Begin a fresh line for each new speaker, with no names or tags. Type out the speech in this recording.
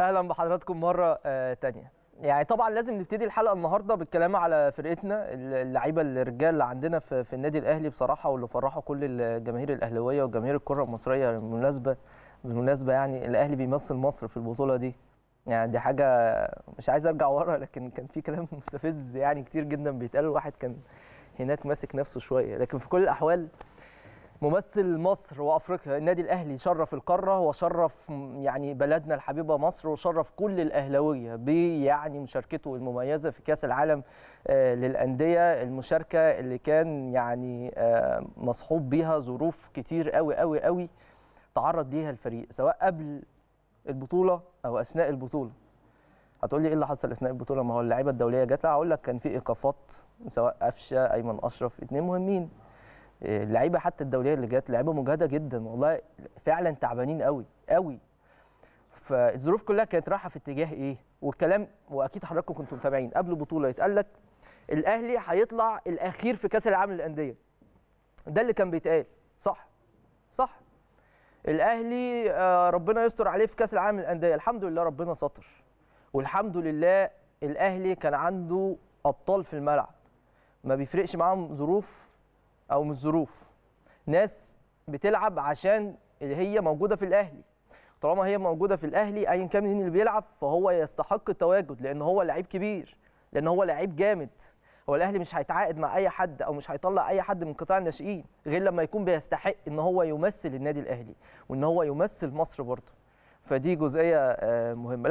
اهلا بحضراتكم مره آه، تانية يعني طبعا لازم نبتدي الحلقه النهارده بالكلام على فرقتنا اللعيبه الرجال اللي عندنا في, في النادي الاهلي بصراحه واللي فرحوا كل الجماهير الاهلاويه وجماهير الكره المصريه بالمناسبه بالمناسبه يعني الاهلي بيمثل مصر في البطوله دي يعني دي حاجه مش عايز ارجع ورا لكن كان في كلام مستفز يعني كتير جدا بيتقال الواحد كان هناك ماسك نفسه شويه لكن في كل الاحوال ممثل مصر وافريقيا النادي الاهلي شرف القاره وشرف يعني بلدنا الحبيبه مصر وشرف كل الاهلاويه بيعني مشاركته المميزه في كاس العالم آه، للانديه المشاركه اللي كان يعني آه، مصحوب بيها ظروف كتير قوي قوي قوي تعرض ليها الفريق سواء قبل البطوله او اثناء البطوله هتقول لي ايه اللي حصل اثناء البطوله ما هو اللعيبه الدوليه جت هقول لك كان في ايقافات سواء قفشه ايمن اشرف اتنين مهمين اللعيبه حتى الدوليه اللي جت لعيبه مجهده جدا والله فعلا تعبانين قوي قوي فالظروف كلها كانت رايحه في اتجاه ايه والكلام واكيد حضراتكم كنتم متابعين قبل البطوله يتقال لك الاهلي هيطلع الاخير في كاس العالم للانديه ده اللي كان بيتقال صح صح الاهلي آه، ربنا يستر عليه في كاس العالم للانديه الحمد لله ربنا سطر والحمد لله الاهلي كان عنده ابطال في الملعب ما بيفرقش معاهم ظروف او من الظروف ناس بتلعب عشان اللي هي موجوده في الاهلي طالما هي موجوده في الاهلي ايا كان مين اللي بيلعب فهو يستحق التواجد لان هو لعيب كبير لان هو لعيب جامد هو الاهلي مش هيتعاقد مع اي حد او مش هيطلع اي حد من قطاع الناشئين غير لما يكون بيستحق ان هو يمثل النادي الاهلي وان هو يمثل مصر برضه فدي جزئيه آه، مهمه